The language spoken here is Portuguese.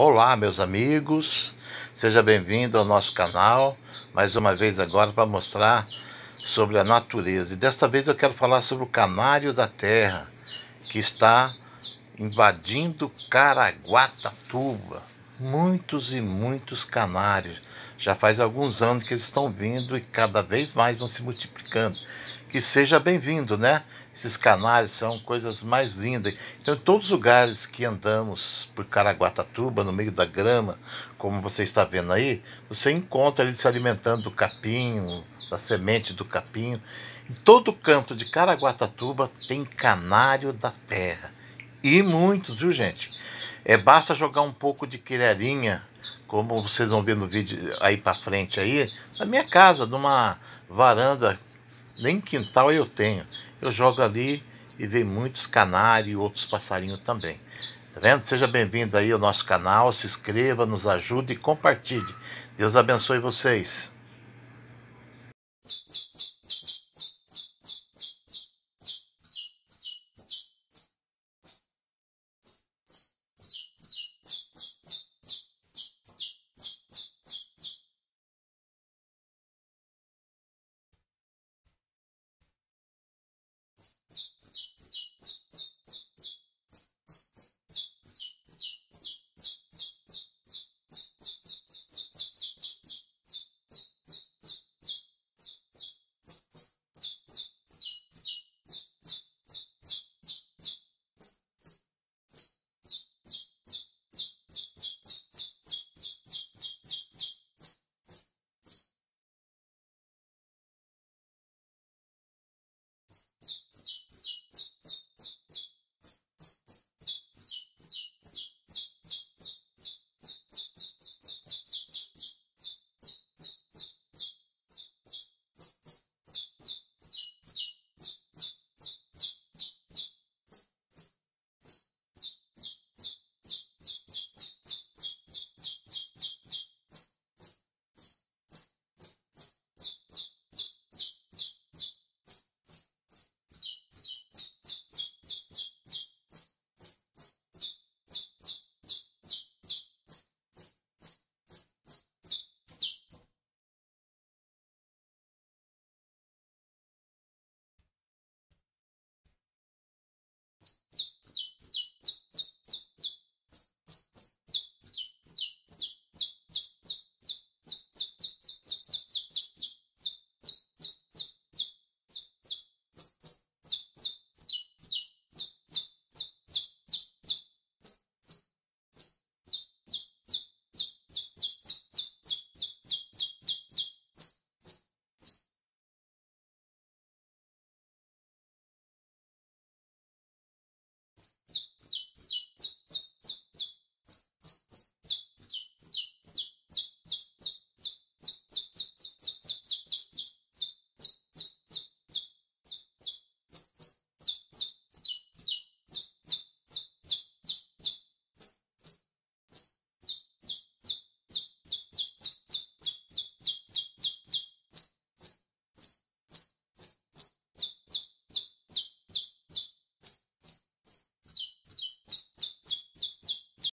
Olá, meus amigos, seja bem-vindo ao nosso canal, mais uma vez agora para mostrar sobre a natureza. E desta vez eu quero falar sobre o canário da terra, que está invadindo Caraguatatuba. Muitos e muitos canários. Já faz alguns anos que eles estão vindo e cada vez mais vão se multiplicando. Que seja bem-vindo, né? Esses canais são coisas mais lindas. Então, em todos os lugares que andamos por Caraguatatuba, no meio da grama, como você está vendo aí, você encontra eles se alimentando do capim da semente do capim Em todo canto de Caraguatatuba tem canário da terra. E muitos, viu gente? É, basta jogar um pouco de quilharinha, como vocês vão ver no vídeo aí para frente aí, na minha casa, numa varanda, nem quintal eu tenho eu jogo ali e vem muitos canários e outros passarinhos também. Tá vendo? Seja bem-vindo aí ao nosso canal, se inscreva, nos ajude e compartilhe. Deus abençoe vocês.